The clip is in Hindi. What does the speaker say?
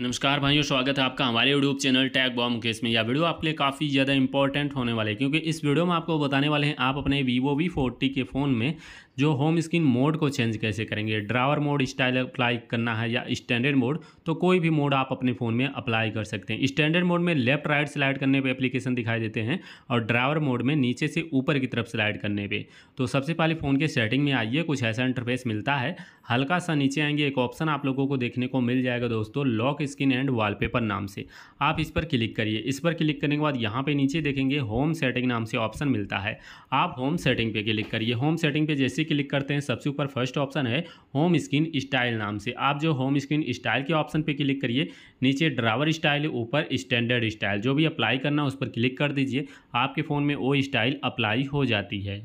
नमस्कार भाइयों स्वागत है आपका हमारे यूट्यूब चैनल टैग बॉम केस में यह वीडियो आपके लिए काफ़ी ज़्यादा इंपॉर्टेंट होने वाले है क्योंकि इस वीडियो में आपको बताने वाले हैं आप अपने वीवो वी फोर्टी के फ़ोन में जो होम स्क्रीन मोड को चेंज कैसे करेंगे ड्रावर मोड स्टाइल अप्लाई करना है या स्टैंडर्ड मोड तो कोई भी मोड आप अपने फ़ोन में अप्लाई कर सकते हैं स्टैंडर्ड मोड में लेफ्ट राइट स्लाइड करने पर एप्लीकेशन दिखाई देते हैं और ड्रावर मोड में नीचे से ऊपर की तरफ स्लाइड करने पर तो सबसे पहले फ़ोन के सेटिंग में आइए कुछ ऐसा इंटरफेस मिलता है हल्का सा नीचे आएंगे एक ऑप्शन आप लोगों को देखने को मिल जाएगा दोस्तों लॉक स्किन एंड वॉलपेपर नाम से आप इस पर क्लिक करिए इस पर क्लिक करने के बाद यहाँ पे नीचे देखेंगे होम सेटिंग नाम से ऑप्शन मिलता है आप होम सेटिंग पे क्लिक करिए होम सेटिंग पे जैसे क्लिक करते हैं सबसे ऊपर फर्स्ट ऑप्शन है होम स्क्रीन स्टाइल नाम से आप जो होम स्क्रीन स्टाइल के ऑप्शन पे क्लिक करिए नीचे ड्राइवर स्टाइल ऊपर स्टैंडर्ड स्टाइल जो भी अप्लाई करना उस पर क्लिक कर दीजिए आपके फ़ोन में वो स्टाइल अप्लाई हो जाती है